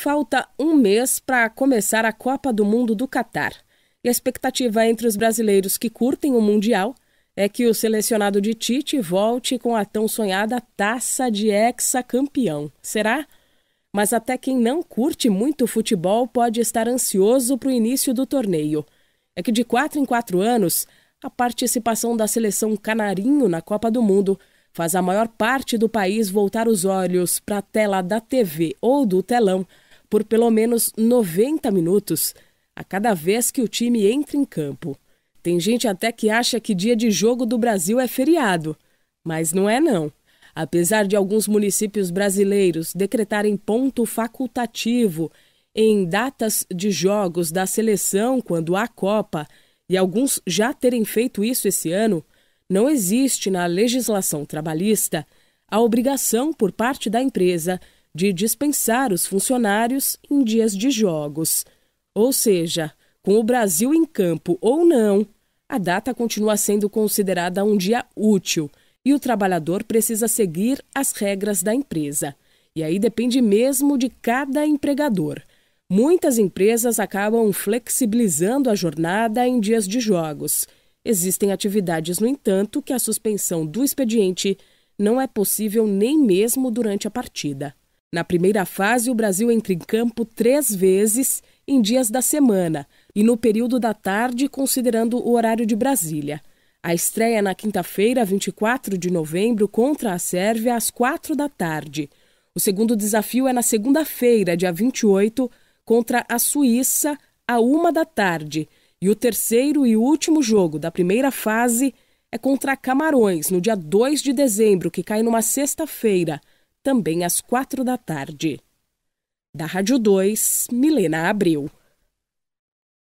Falta um mês para começar a Copa do Mundo do Catar. E a expectativa entre os brasileiros que curtem o Mundial é que o selecionado de Tite volte com a tão sonhada taça de hexacampeão. Será? Mas até quem não curte muito futebol pode estar ansioso para o início do torneio. É que de quatro em quatro anos, a participação da seleção canarinho na Copa do Mundo faz a maior parte do país voltar os olhos para a tela da TV ou do telão por pelo menos 90 minutos a cada vez que o time entra em campo. Tem gente até que acha que dia de jogo do Brasil é feriado, mas não é não. Apesar de alguns municípios brasileiros decretarem ponto facultativo em datas de jogos da seleção quando há Copa, e alguns já terem feito isso esse ano, não existe na legislação trabalhista a obrigação por parte da empresa de dispensar os funcionários em dias de jogos. Ou seja, com o Brasil em campo ou não, a data continua sendo considerada um dia útil e o trabalhador precisa seguir as regras da empresa. E aí depende mesmo de cada empregador. Muitas empresas acabam flexibilizando a jornada em dias de jogos. Existem atividades, no entanto, que a suspensão do expediente não é possível nem mesmo durante a partida. Na primeira fase, o Brasil entra em campo três vezes em dias da semana e no período da tarde, considerando o horário de Brasília. A estreia é na quinta-feira, 24 de novembro, contra a Sérvia, às quatro da tarde. O segundo desafio é na segunda-feira, dia 28, contra a Suíça, à uma da tarde. E o terceiro e último jogo da primeira fase é contra Camarões, no dia 2 de dezembro, que cai numa sexta-feira, também às quatro da tarde. Da Rádio 2, Milena Abreu.